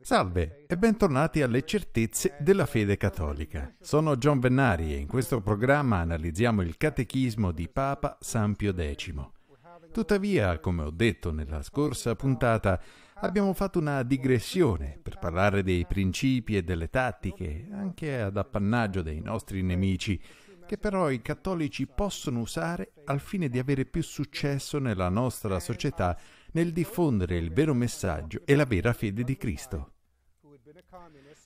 Salve e bentornati alle certezze della fede cattolica. Sono John Vennari e in questo programma analizziamo il catechismo di Papa San Pio X. Tuttavia, come ho detto nella scorsa puntata, abbiamo fatto una digressione per parlare dei principi e delle tattiche, anche ad appannaggio dei nostri nemici, che però i cattolici possono usare al fine di avere più successo nella nostra società nel diffondere il vero messaggio e la vera fede di Cristo.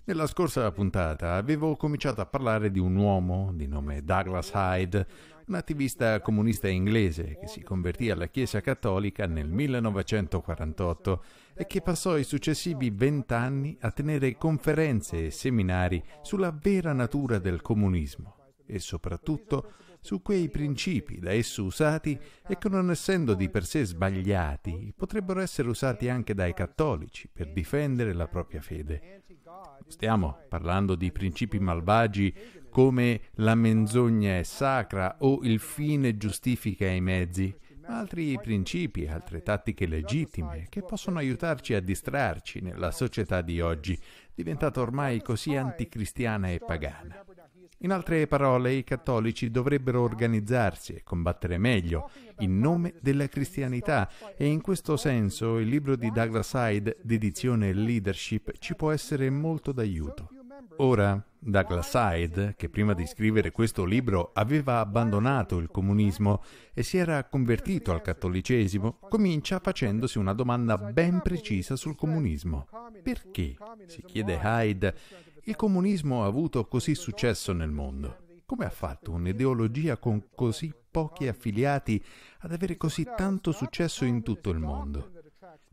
Nella scorsa puntata avevo cominciato a parlare di un uomo di nome Douglas Hyde, un attivista comunista inglese che si convertì alla Chiesa Cattolica nel 1948 e che passò i successivi vent'anni a tenere conferenze e seminari sulla vera natura del comunismo e soprattutto su quei principi da esso usati e che non essendo di per sé sbagliati potrebbero essere usati anche dai cattolici per difendere la propria fede. Stiamo parlando di principi malvagi come la menzogna è sacra o il fine giustifica i mezzi, ma altri principi, altre tattiche legittime che possono aiutarci a distrarci nella società di oggi diventata ormai così anticristiana e pagana. In altre parole, i cattolici dovrebbero organizzarsi e combattere meglio in nome della cristianità e in questo senso il libro di Douglas Hyde, Dedizione Leadership, ci può essere molto d'aiuto. Ora, Douglas Hyde, che prima di scrivere questo libro aveva abbandonato il comunismo e si era convertito al cattolicesimo, comincia facendosi una domanda ben precisa sul comunismo. Perché, si chiede Hyde, il comunismo ha avuto così successo nel mondo? Come ha fatto un'ideologia con così pochi affiliati ad avere così tanto successo in tutto il mondo?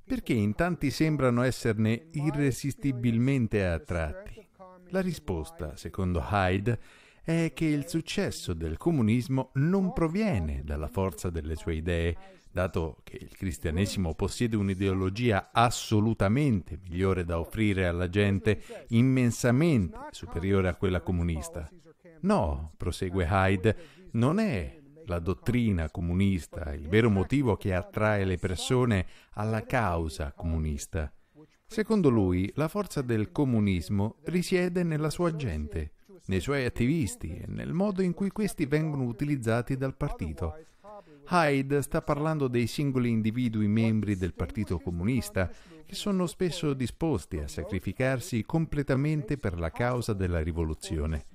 Perché in tanti sembrano esserne irresistibilmente attratti? La risposta, secondo Hyde, è che il successo del comunismo non proviene dalla forza delle sue idee, dato che il cristianesimo possiede un'ideologia assolutamente migliore da offrire alla gente, immensamente superiore a quella comunista. No, prosegue Hyde, non è la dottrina comunista il vero motivo che attrae le persone alla causa comunista. Secondo lui, la forza del comunismo risiede nella sua gente, nei suoi attivisti e nel modo in cui questi vengono utilizzati dal partito. Hyde sta parlando dei singoli individui membri del Partito Comunista che sono spesso disposti a sacrificarsi completamente per la causa della rivoluzione.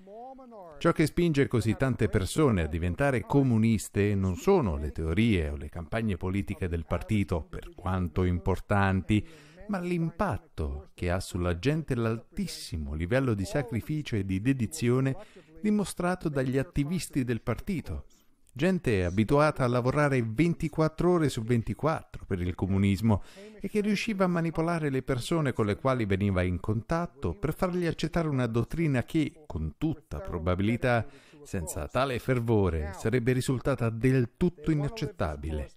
Ciò che spinge così tante persone a diventare comuniste non sono le teorie o le campagne politiche del partito, per quanto importanti, ma l'impatto che ha sulla gente l'altissimo livello di sacrificio e di dedizione dimostrato dagli attivisti del partito. Gente abituata a lavorare 24 ore su 24 per il comunismo e che riusciva a manipolare le persone con le quali veniva in contatto per fargli accettare una dottrina che, con tutta probabilità, senza tale fervore, sarebbe risultata del tutto inaccettabile.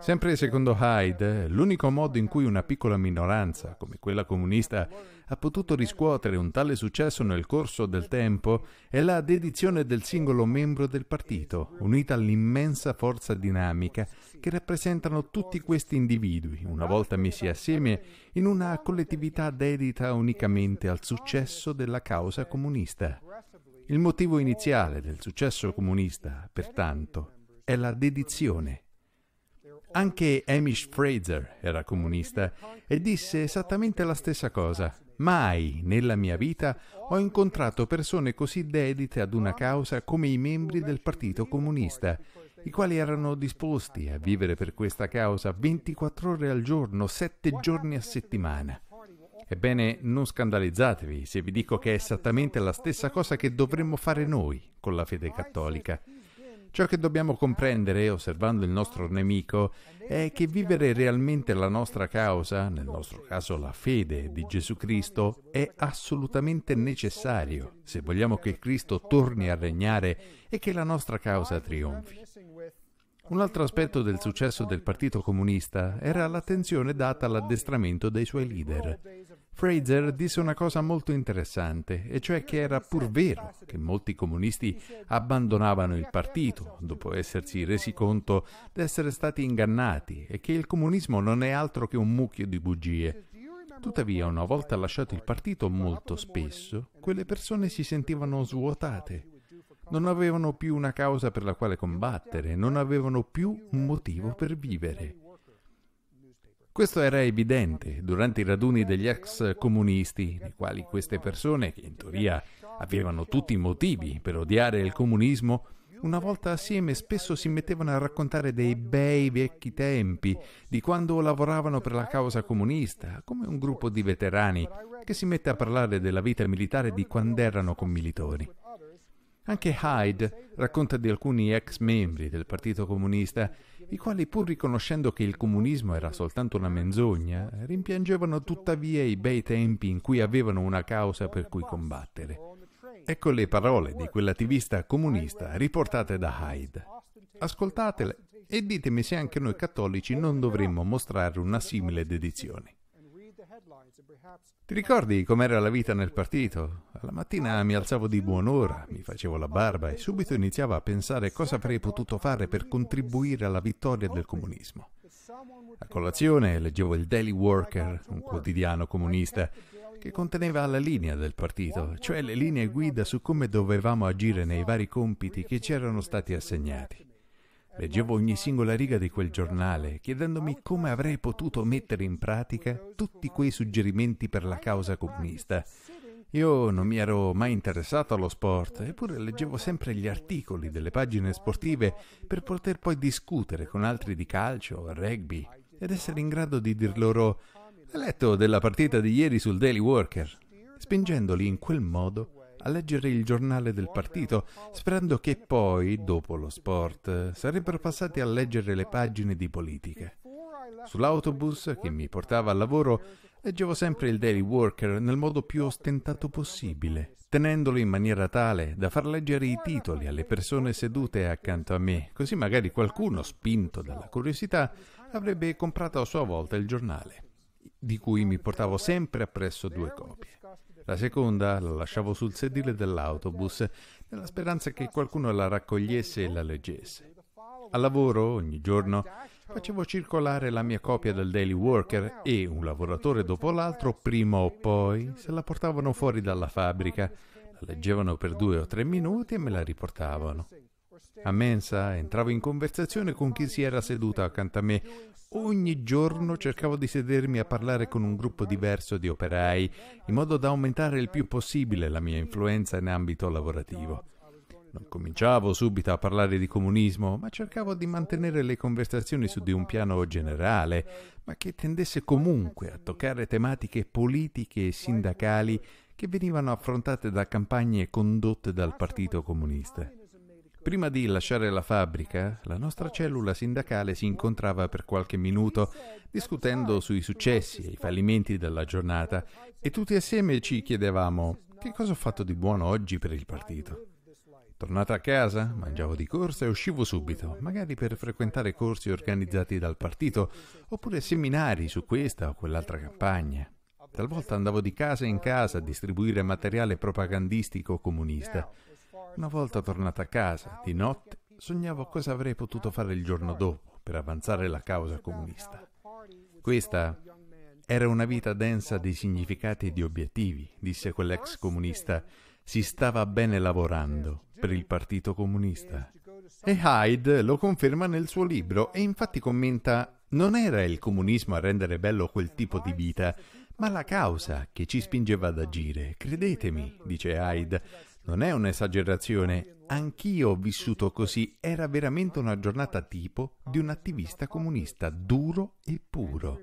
Sempre secondo Hyde, l'unico modo in cui una piccola minoranza, come quella comunista, ha potuto riscuotere un tale successo nel corso del tempo è la dedizione del singolo membro del partito, unita all'immensa forza dinamica che rappresentano tutti questi individui, una volta messi assieme, in una collettività dedita unicamente al successo della causa comunista. Il motivo iniziale del successo comunista, pertanto, è la dedizione. Anche Hamish Fraser era comunista e disse esattamente la stessa cosa. Mai nella mia vita ho incontrato persone così dedite ad una causa come i membri del Partito Comunista, i quali erano disposti a vivere per questa causa 24 ore al giorno, 7 giorni a settimana. Ebbene, non scandalizzatevi se vi dico che è esattamente la stessa cosa che dovremmo fare noi con la fede cattolica. Ciò che dobbiamo comprendere, osservando il nostro nemico, è che vivere realmente la nostra causa, nel nostro caso la fede di Gesù Cristo, è assolutamente necessario se vogliamo che Cristo torni a regnare e che la nostra causa trionfi. Un altro aspetto del successo del Partito Comunista era l'attenzione data all'addestramento dei suoi leader. Fraser disse una cosa molto interessante, e cioè che era pur vero che molti comunisti abbandonavano il partito dopo essersi resi conto di essere stati ingannati e che il comunismo non è altro che un mucchio di bugie. Tuttavia, una volta lasciato il partito, molto spesso quelle persone si sentivano svuotate. Non avevano più una causa per la quale combattere, non avevano più un motivo per vivere. Questo era evidente durante i raduni degli ex comunisti, nei quali queste persone, che in teoria avevano tutti i motivi per odiare il comunismo, una volta assieme spesso si mettevano a raccontare dei bei vecchi tempi, di quando lavoravano per la causa comunista, come un gruppo di veterani che si mette a parlare della vita militare di quando erano commilitori. Anche Hyde racconta di alcuni ex membri del Partito Comunista i quali pur riconoscendo che il comunismo era soltanto una menzogna, rimpiangevano tuttavia i bei tempi in cui avevano una causa per cui combattere. Ecco le parole di quell'attivista comunista riportate da Hyde. Ascoltatele e ditemi se anche noi cattolici non dovremmo mostrare una simile dedizione. Ti ricordi com'era la vita nel partito? Alla mattina mi alzavo di buon'ora, mi facevo la barba e subito iniziavo a pensare cosa avrei potuto fare per contribuire alla vittoria del comunismo. A colazione leggevo il Daily Worker, un quotidiano comunista, che conteneva la linea del partito, cioè le linee guida su come dovevamo agire nei vari compiti che ci erano stati assegnati. Leggevo ogni singola riga di quel giornale, chiedendomi come avrei potuto mettere in pratica tutti quei suggerimenti per la causa comunista. Io non mi ero mai interessato allo sport, eppure leggevo sempre gli articoli delle pagine sportive per poter poi discutere con altri di calcio, rugby ed essere in grado di dir loro: Hai letto della partita di ieri sul Daily Worker? spingendoli in quel modo a leggere il giornale del partito, sperando che poi, dopo lo sport, sarebbero passati a leggere le pagine di politica. Sull'autobus che mi portava al lavoro leggevo sempre il Daily Worker nel modo più ostentato possibile, tenendolo in maniera tale da far leggere i titoli alle persone sedute accanto a me, così magari qualcuno, spinto dalla curiosità, avrebbe comprato a sua volta il giornale, di cui mi portavo sempre appresso due copie. La seconda la lasciavo sul sedile dell'autobus nella speranza che qualcuno la raccogliesse e la leggesse. Al lavoro, ogni giorno, facevo circolare la mia copia del Daily Worker e un lavoratore dopo l'altro, prima o poi, se la portavano fuori dalla fabbrica, la leggevano per due o tre minuti e me la riportavano. A mensa entravo in conversazione con chi si era seduta accanto a me. Ogni giorno cercavo di sedermi a parlare con un gruppo diverso di operai, in modo da aumentare il più possibile la mia influenza in ambito lavorativo. Non cominciavo subito a parlare di comunismo, ma cercavo di mantenere le conversazioni su di un piano generale, ma che tendesse comunque a toccare tematiche politiche e sindacali che venivano affrontate da campagne condotte dal Partito Comunista. Prima di lasciare la fabbrica, la nostra cellula sindacale si incontrava per qualche minuto discutendo sui successi e i fallimenti della giornata e tutti assieme ci chiedevamo che cosa ho fatto di buono oggi per il partito. Tornata a casa, mangiavo di corsa e uscivo subito, magari per frequentare corsi organizzati dal partito oppure seminari su questa o quell'altra campagna. Talvolta andavo di casa in casa a distribuire materiale propagandistico comunista. Una volta tornata a casa, di notte, sognavo cosa avrei potuto fare il giorno dopo per avanzare la causa comunista. Questa era una vita densa di significati e di obiettivi, disse quell'ex comunista. Si stava bene lavorando per il Partito Comunista. E Hyde lo conferma nel suo libro e infatti commenta non era il comunismo a rendere bello quel tipo di vita, ma la causa che ci spingeva ad agire. Credetemi, dice Hyde, non è un'esagerazione, anch'io ho vissuto così, era veramente una giornata tipo di un attivista comunista duro e puro.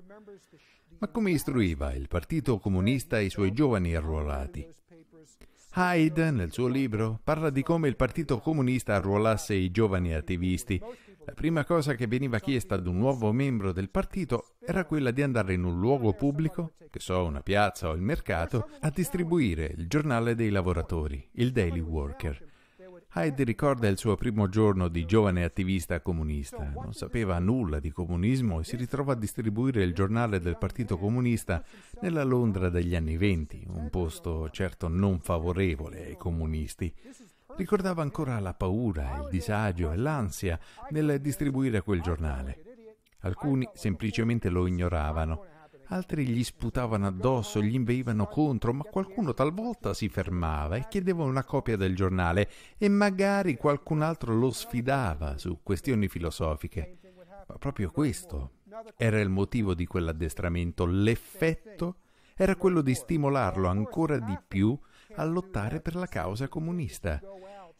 Ma come istruiva il Partito Comunista e i suoi giovani arruolati? Hyde, nel suo libro, parla di come il Partito Comunista arruolasse i giovani attivisti la prima cosa che veniva chiesta ad un nuovo membro del partito era quella di andare in un luogo pubblico, che so una piazza o il mercato, a distribuire il giornale dei lavoratori, il Daily Worker. Heidi ricorda il suo primo giorno di giovane attivista comunista. Non sapeva nulla di comunismo e si ritrova a distribuire il giornale del Partito Comunista nella Londra degli anni venti, un posto certo non favorevole ai comunisti. Ricordava ancora la paura, il disagio e l'ansia nel distribuire quel giornale. Alcuni semplicemente lo ignoravano, altri gli sputavano addosso, gli inveivano contro, ma qualcuno talvolta si fermava e chiedeva una copia del giornale e magari qualcun altro lo sfidava su questioni filosofiche. Ma proprio questo era il motivo di quell'addestramento, l'effetto era quello di stimolarlo ancora di più a lottare per la causa comunista,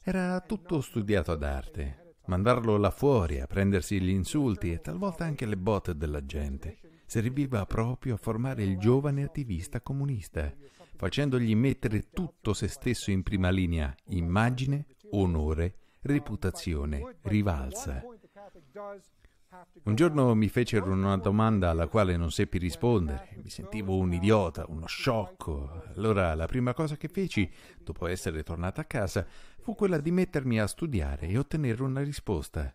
era tutto studiato ad arte. Mandarlo là fuori a prendersi gli insulti e talvolta anche le botte della gente serviva proprio a formare il giovane attivista comunista, facendogli mettere tutto se stesso in prima linea, immagine, onore, reputazione, rivalsa. Un giorno mi fecero una domanda alla quale non seppi rispondere, mi sentivo un idiota, uno sciocco. Allora la prima cosa che feci, dopo essere tornata a casa, fu quella di mettermi a studiare e ottenere una risposta.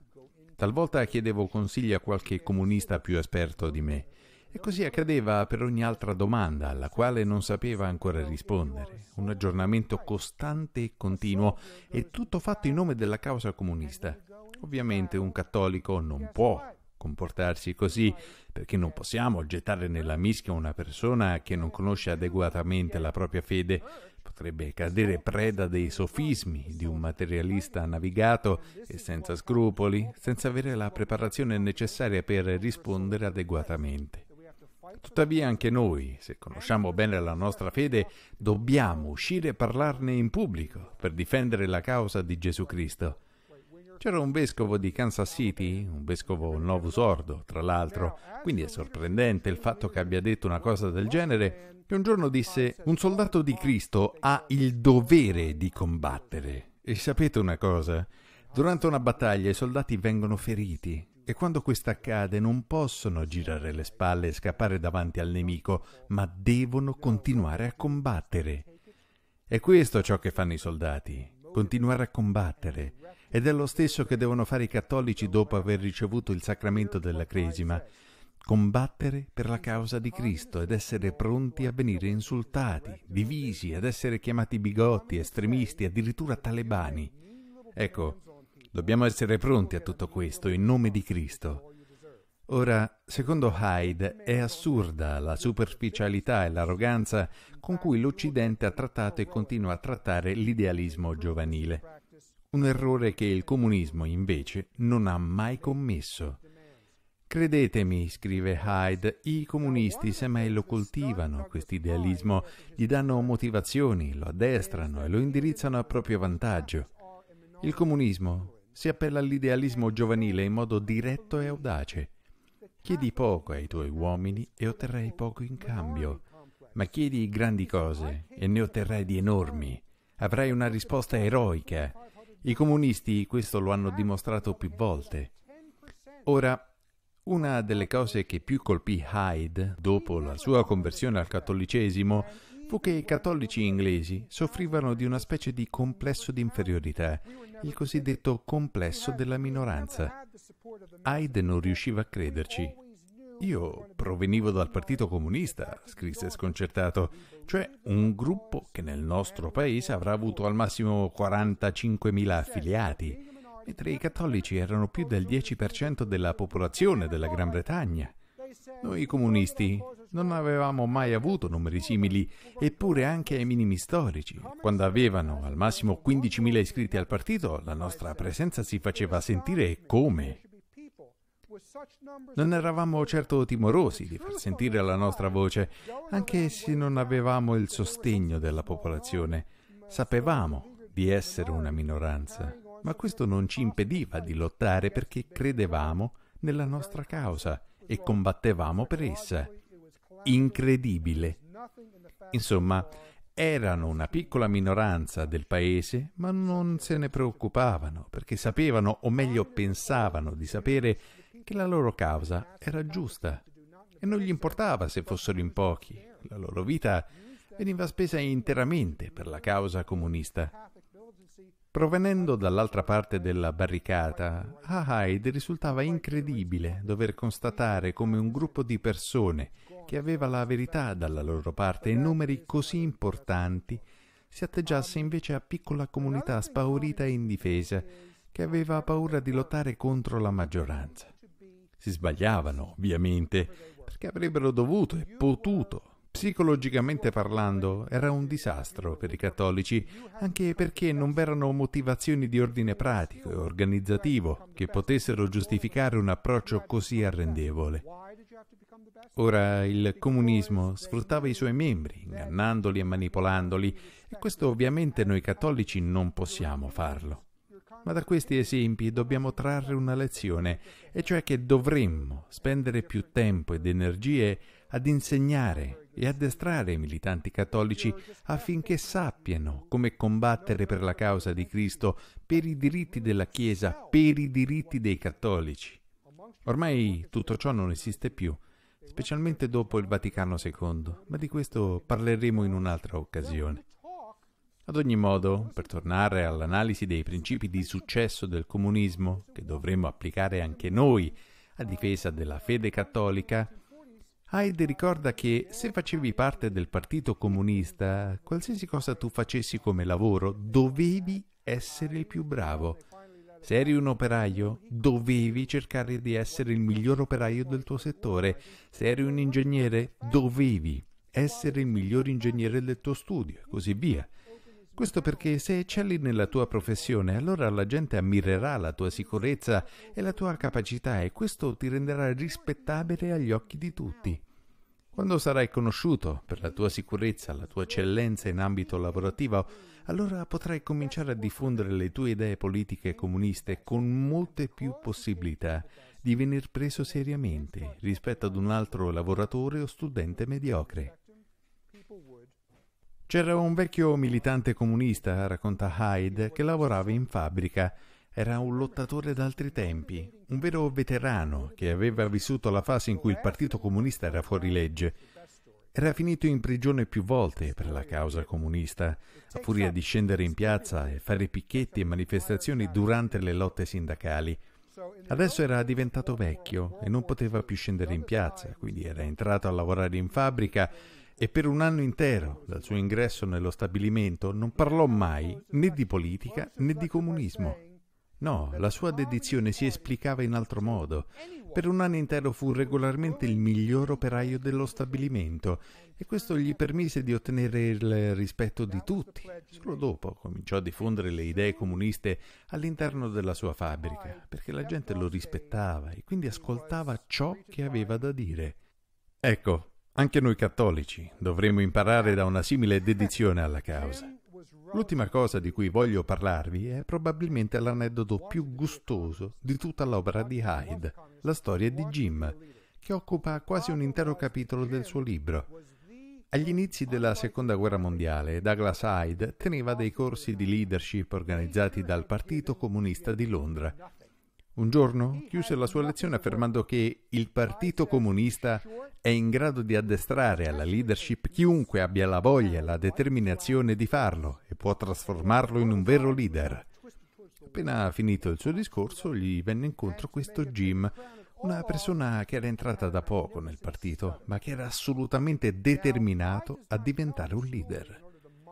Talvolta chiedevo consigli a qualche comunista più esperto di me. E così accadeva per ogni altra domanda alla quale non sapeva ancora rispondere. Un aggiornamento costante e continuo e tutto fatto in nome della causa comunista. Ovviamente un cattolico non può comportarsi così, perché non possiamo gettare nella mischia una persona che non conosce adeguatamente la propria fede, potrebbe cadere preda dei sofismi di un materialista navigato e senza scrupoli, senza avere la preparazione necessaria per rispondere adeguatamente. Tuttavia anche noi, se conosciamo bene la nostra fede, dobbiamo uscire e parlarne in pubblico per difendere la causa di Gesù Cristo. C'era un vescovo di Kansas City, un vescovo nuovo sordo, tra l'altro, quindi è sorprendente il fatto che abbia detto una cosa del genere, che un giorno disse un soldato di Cristo ha il dovere di combattere. E sapete una cosa? Durante una battaglia i soldati vengono feriti e quando questo accade non possono girare le spalle e scappare davanti al nemico, ma devono continuare a combattere. È questo ciò che fanno i soldati, continuare a combattere ed è lo stesso che devono fare i cattolici dopo aver ricevuto il sacramento della Cresima, combattere per la causa di Cristo ed essere pronti a venire insultati, divisi, ad essere chiamati bigotti, estremisti, addirittura talebani. Ecco, dobbiamo essere pronti a tutto questo in nome di Cristo. Ora, secondo Hyde, è assurda la superficialità e l'arroganza con cui l'Occidente ha trattato e continua a trattare l'idealismo giovanile un errore che il comunismo invece non ha mai commesso. Credetemi, scrive Hyde, i comunisti semmai lo coltivano, questo idealismo, gli danno motivazioni, lo addestrano e lo indirizzano a proprio vantaggio. Il comunismo si appella all'idealismo giovanile in modo diretto e audace. Chiedi poco ai tuoi uomini e otterrai poco in cambio, ma chiedi grandi cose e ne otterrai di enormi. Avrai una risposta eroica i comunisti questo lo hanno dimostrato più volte. Ora, una delle cose che più colpì Hyde dopo la sua conversione al cattolicesimo fu che i cattolici inglesi soffrivano di una specie di complesso di inferiorità, il cosiddetto complesso della minoranza. Hyde non riusciva a crederci io provenivo dal Partito Comunista, scrisse sconcertato, cioè un gruppo che nel nostro paese avrà avuto al massimo 45.000 affiliati, mentre i cattolici erano più del 10% della popolazione della Gran Bretagna. Noi comunisti non avevamo mai avuto numeri simili, eppure anche ai minimi storici. Quando avevano al massimo 15.000 iscritti al partito, la nostra presenza si faceva sentire come non eravamo certo timorosi di far sentire la nostra voce, anche se non avevamo il sostegno della popolazione. Sapevamo di essere una minoranza, ma questo non ci impediva di lottare perché credevamo nella nostra causa e combattevamo per essa. Incredibile. Insomma, erano una piccola minoranza del paese, ma non se ne preoccupavano perché sapevano, o meglio pensavano di sapere, che la loro causa era giusta e non gli importava se fossero in pochi, la loro vita veniva spesa interamente per la causa comunista. Provenendo dall'altra parte della barricata, a Hyde risultava incredibile dover constatare come un gruppo di persone che aveva la verità dalla loro parte e numeri così importanti si atteggiasse invece a piccola comunità spaurita e indifesa che aveva paura di lottare contro la maggioranza. Si sbagliavano, ovviamente, perché avrebbero dovuto e potuto. Psicologicamente parlando, era un disastro per i cattolici, anche perché non v'erano motivazioni di ordine pratico e organizzativo che potessero giustificare un approccio così arrendevole. Ora il comunismo sfruttava i suoi membri, ingannandoli e manipolandoli, e questo ovviamente noi cattolici non possiamo farlo. Ma da questi esempi dobbiamo trarre una lezione, e cioè che dovremmo spendere più tempo ed energie ad insegnare e addestrare i militanti cattolici affinché sappiano come combattere per la causa di Cristo, per i diritti della Chiesa, per i diritti dei cattolici. Ormai tutto ciò non esiste più, specialmente dopo il Vaticano II, ma di questo parleremo in un'altra occasione. Ad ogni modo, per tornare all'analisi dei principi di successo del comunismo, che dovremmo applicare anche noi a difesa della fede cattolica, Heide ricorda che se facevi parte del Partito Comunista, qualsiasi cosa tu facessi come lavoro, dovevi essere il più bravo. Se eri un operaio, dovevi cercare di essere il miglior operaio del tuo settore. Se eri un ingegnere, dovevi essere il miglior ingegnere del tuo studio e così via. Questo perché se eccelli nella tua professione, allora la gente ammirerà la tua sicurezza e la tua capacità e questo ti renderà rispettabile agli occhi di tutti. Quando sarai conosciuto per la tua sicurezza, la tua eccellenza in ambito lavorativo, allora potrai cominciare a diffondere le tue idee politiche comuniste con molte più possibilità di venir preso seriamente rispetto ad un altro lavoratore o studente mediocre. C'era un vecchio militante comunista, racconta Hyde, che lavorava in fabbrica. Era un lottatore d'altri tempi, un vero veterano che aveva vissuto la fase in cui il Partito Comunista era fuori legge. Era finito in prigione più volte per la causa comunista, a furia di scendere in piazza e fare picchetti e manifestazioni durante le lotte sindacali. Adesso era diventato vecchio e non poteva più scendere in piazza, quindi era entrato a lavorare in fabbrica e per un anno intero, dal suo ingresso nello stabilimento, non parlò mai né di politica né di comunismo. No, la sua dedizione si esplicava in altro modo. Per un anno intero fu regolarmente il miglior operaio dello stabilimento e questo gli permise di ottenere il rispetto di tutti. Solo dopo cominciò a diffondere le idee comuniste all'interno della sua fabbrica, perché la gente lo rispettava e quindi ascoltava ciò che aveva da dire. Ecco, anche noi cattolici dovremmo imparare da una simile dedizione alla causa. L'ultima cosa di cui voglio parlarvi è probabilmente l'aneddoto più gustoso di tutta l'opera di Hyde, la storia di Jim, che occupa quasi un intero capitolo del suo libro. Agli inizi della Seconda Guerra Mondiale, Douglas Hyde teneva dei corsi di leadership organizzati dal Partito Comunista di Londra. Un giorno chiuse la sua lezione affermando che il Partito Comunista è in grado di addestrare alla leadership chiunque abbia la voglia e la determinazione di farlo e può trasformarlo in un vero leader. Appena finito il suo discorso, gli venne incontro questo Jim, una persona che era entrata da poco nel partito, ma che era assolutamente determinato a diventare un leader.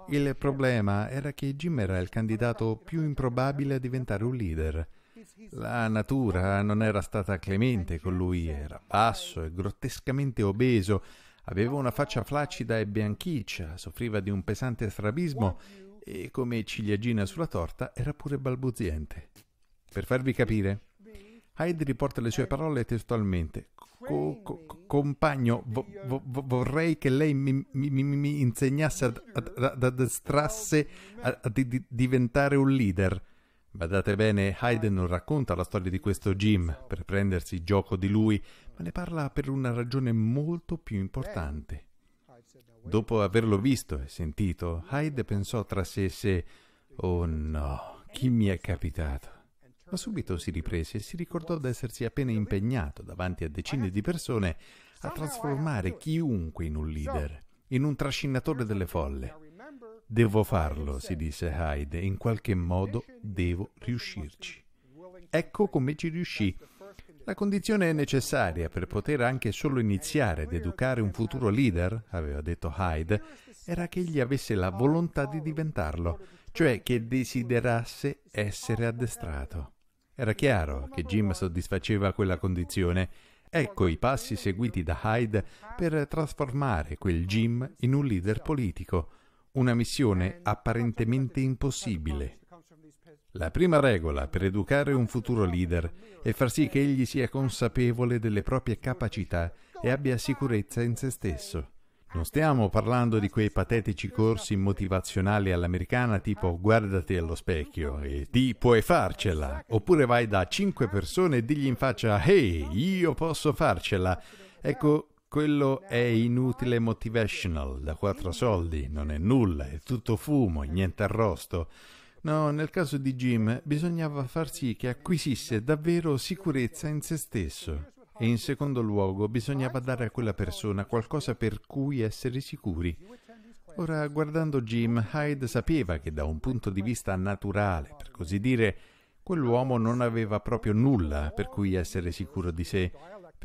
Il problema era che Jim era il candidato più improbabile a diventare un leader la natura non era stata clemente con lui, era basso e grottescamente obeso, aveva una faccia flaccida e bianchiccia, soffriva di un pesante strabismo e come ciliegina sulla torta era pure balbuziente. Per farvi capire, Hyde riporta le sue parole testualmente. Co, co, compagno, vo, vo, vorrei che lei mi, mi, mi insegnasse ad, ad, ad addestrasse a, a, a, a diventare un leader. Badate bene, Haydn non racconta la storia di questo Jim per prendersi gioco di lui, ma ne parla per una ragione molto più importante. Dopo averlo visto e sentito, Hyde pensò tra sé e sé, oh no, chi mi è capitato? Ma subito si riprese e si ricordò d'essersi appena impegnato davanti a decine di persone a trasformare chiunque in un leader, in un trascinatore delle folle. Devo farlo, si disse Hyde, in qualche modo devo riuscirci. Ecco come ci riuscì. La condizione è necessaria per poter anche solo iniziare ad educare un futuro leader, aveva detto Hyde, era che egli avesse la volontà di diventarlo, cioè che desiderasse essere addestrato. Era chiaro che Jim soddisfaceva quella condizione. Ecco i passi seguiti da Hyde per trasformare quel Jim in un leader politico una missione apparentemente impossibile. La prima regola per educare un futuro leader è far sì che egli sia consapevole delle proprie capacità e abbia sicurezza in se stesso. Non stiamo parlando di quei patetici corsi motivazionali all'americana tipo guardati allo specchio e ti puoi farcela, oppure vai da cinque persone e digli in faccia hey, io posso farcela. Ecco, quello è inutile motivational, da quattro soldi, non è nulla, è tutto fumo, niente arrosto. No, nel caso di Jim bisognava far sì che acquisisse davvero sicurezza in se stesso. E in secondo luogo bisognava dare a quella persona qualcosa per cui essere sicuri. Ora, guardando Jim, Hyde sapeva che da un punto di vista naturale, per così dire, quell'uomo non aveva proprio nulla per cui essere sicuro di sé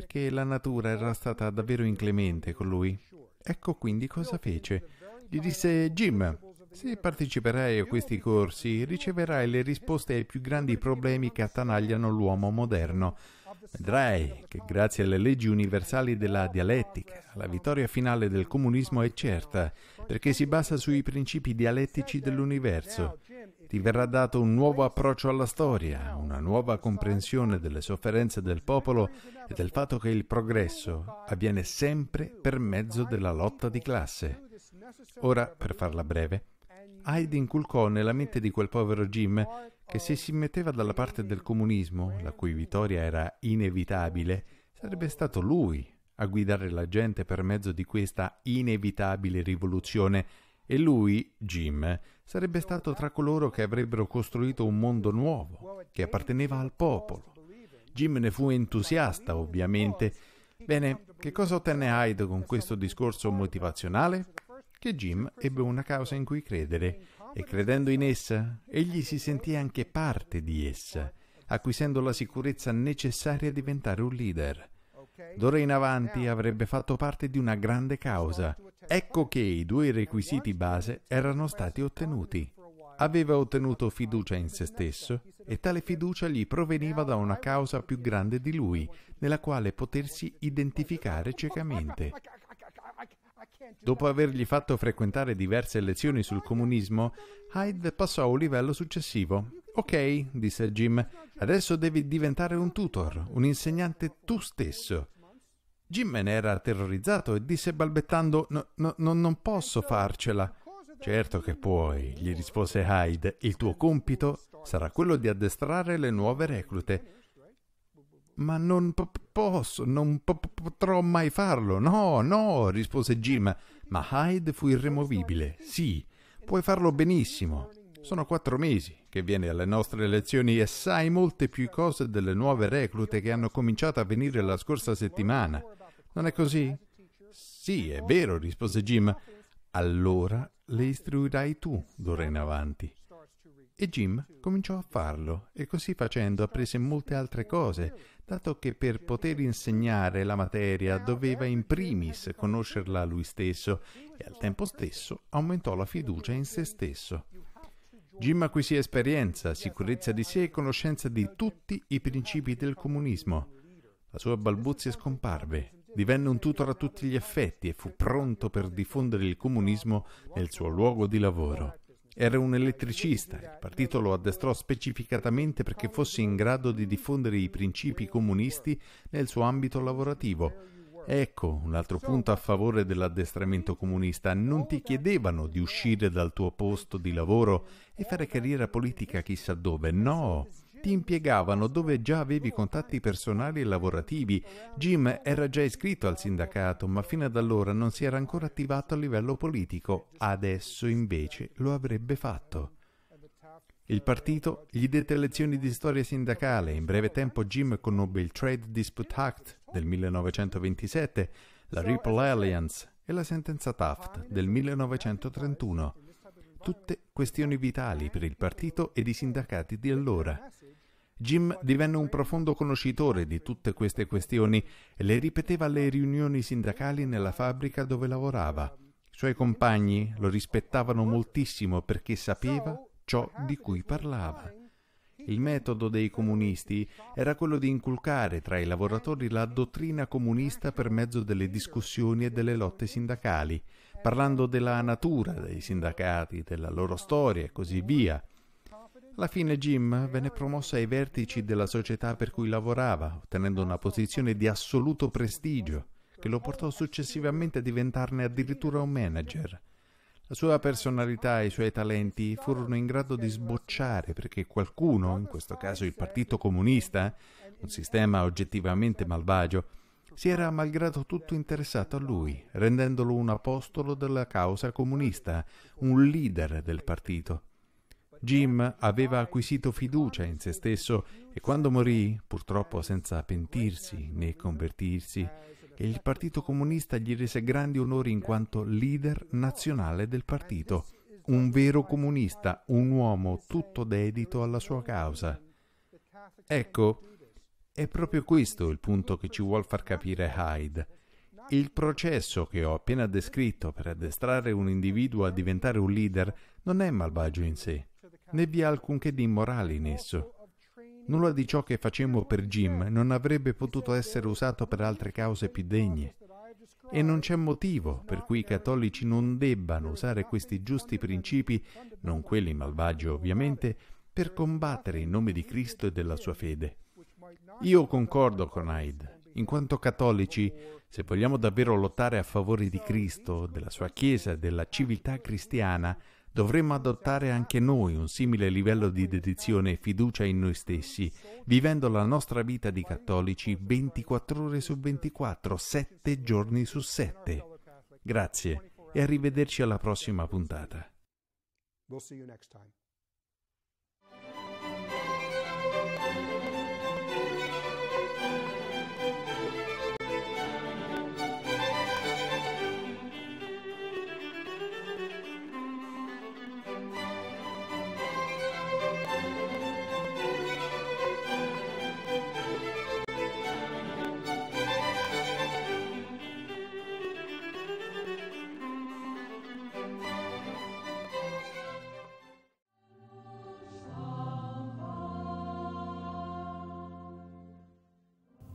perché la natura era stata davvero inclemente con lui. Ecco quindi cosa fece. Gli disse Jim, se parteciperai a questi corsi riceverai le risposte ai più grandi problemi che attanagliano l'uomo moderno. Vedrai che grazie alle leggi universali della dialettica, la vittoria finale del comunismo è certa, perché si basa sui principi dialettici dell'universo. Ti verrà dato un nuovo approccio alla storia, una nuova comprensione delle sofferenze del popolo e del fatto che il progresso avviene sempre per mezzo della lotta di classe. Ora, per farla breve, Hyde inculcò nella mente di quel povero Jim che se si metteva dalla parte del comunismo, la cui vittoria era inevitabile, sarebbe stato lui a guidare la gente per mezzo di questa inevitabile rivoluzione e lui, Jim, sarebbe stato tra coloro che avrebbero costruito un mondo nuovo, che apparteneva al popolo. Jim ne fu entusiasta, ovviamente. Bene, che cosa ottenne Hyde con questo discorso motivazionale? Che Jim ebbe una causa in cui credere e credendo in essa, egli si sentì anche parte di essa, acquisendo la sicurezza necessaria a diventare un leader. D'ora in avanti avrebbe fatto parte di una grande causa. Ecco che i due requisiti base erano stati ottenuti. Aveva ottenuto fiducia in se stesso e tale fiducia gli proveniva da una causa più grande di lui, nella quale potersi identificare ciecamente. Dopo avergli fatto frequentare diverse lezioni sul comunismo, Hyde passò a un livello successivo. Ok, disse Jim, adesso devi diventare un tutor, un insegnante tu stesso. Jim ne era terrorizzato e disse balbettando no, no, non posso farcela. Certo che puoi, gli rispose Hyde. Il tuo compito sarà quello di addestrare le nuove reclute. Ma non p- posso, non po- potrò mai farlo. No, no, rispose Jim. Ma Hyde fu irremovibile. Sì, puoi farlo benissimo. Sono quattro mesi che viene alle nostre lezioni e sai molte più cose delle nuove reclute che hanno cominciato a venire la scorsa settimana. Non è così? Sì, è vero, rispose Jim. Allora le istruirai tu d'ora in avanti. E Jim cominciò a farlo e così facendo apprese molte altre cose, dato che per poter insegnare la materia doveva in primis conoscerla lui stesso e al tempo stesso aumentò la fiducia in se stesso. Jim acquisì esperienza, sicurezza di sé e conoscenza di tutti i principi del comunismo. La sua balbuzia scomparve, divenne un tutor a tutti gli effetti e fu pronto per diffondere il comunismo nel suo luogo di lavoro. Era un elettricista, il partito lo addestrò specificatamente perché fosse in grado di diffondere i principi comunisti nel suo ambito lavorativo. Ecco un altro punto a favore dell'addestramento comunista. Non ti chiedevano di uscire dal tuo posto di lavoro e fare carriera politica chissà dove. No, ti impiegavano dove già avevi contatti personali e lavorativi. Jim era già iscritto al sindacato, ma fino ad allora non si era ancora attivato a livello politico. Adesso invece lo avrebbe fatto. Il partito gli dette lezioni di storia sindacale. In breve tempo Jim conobbe il Trade Dispute Act del 1927, la Ripple Alliance e la sentenza Taft del 1931 tutte questioni vitali per il partito ed i sindacati di allora. Jim divenne un profondo conoscitore di tutte queste questioni e le ripeteva alle riunioni sindacali nella fabbrica dove lavorava. I suoi compagni lo rispettavano moltissimo perché sapeva ciò di cui parlava. Il metodo dei comunisti era quello di inculcare tra i lavoratori la dottrina comunista per mezzo delle discussioni e delle lotte sindacali parlando della natura dei sindacati, della loro storia e così via. Alla fine Jim venne promosso ai vertici della società per cui lavorava, ottenendo una posizione di assoluto prestigio, che lo portò successivamente a diventarne addirittura un manager. La sua personalità e i suoi talenti furono in grado di sbocciare perché qualcuno, in questo caso il Partito Comunista, un sistema oggettivamente malvagio, si era malgrado tutto interessato a lui, rendendolo un apostolo della causa comunista, un leader del partito. Jim aveva acquisito fiducia in se stesso e quando morì, purtroppo senza pentirsi né convertirsi, il Partito Comunista gli rese grandi onori in quanto leader nazionale del partito, un vero comunista, un uomo tutto dedito alla sua causa. Ecco, è proprio questo il punto che ci vuol far capire Hyde. Il processo che ho appena descritto per addestrare un individuo a diventare un leader non è malvagio in sé, né vi è alcunché di immorale in esso. Nulla di ciò che facemmo per Jim non avrebbe potuto essere usato per altre cause più degne. E non c'è motivo per cui i cattolici non debbano usare questi giusti principi, non quelli malvagi ovviamente, per combattere in nome di Cristo e della sua fede. Io concordo con Hyde. In quanto cattolici, se vogliamo davvero lottare a favore di Cristo, della sua Chiesa e della civiltà cristiana, dovremmo adottare anche noi un simile livello di dedizione e fiducia in noi stessi, vivendo la nostra vita di cattolici 24 ore su 24, 7 giorni su 7. Grazie e arrivederci alla prossima puntata. We'll see you next time.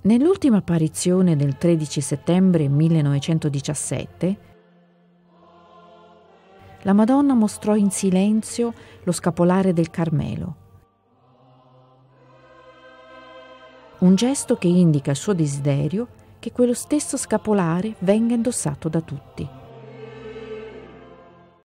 Nell'ultima apparizione del 13 settembre 1917, la Madonna mostrò in silenzio lo scapolare del Carmelo. Un gesto che indica il suo desiderio che quello stesso scapolare venga indossato da tutti.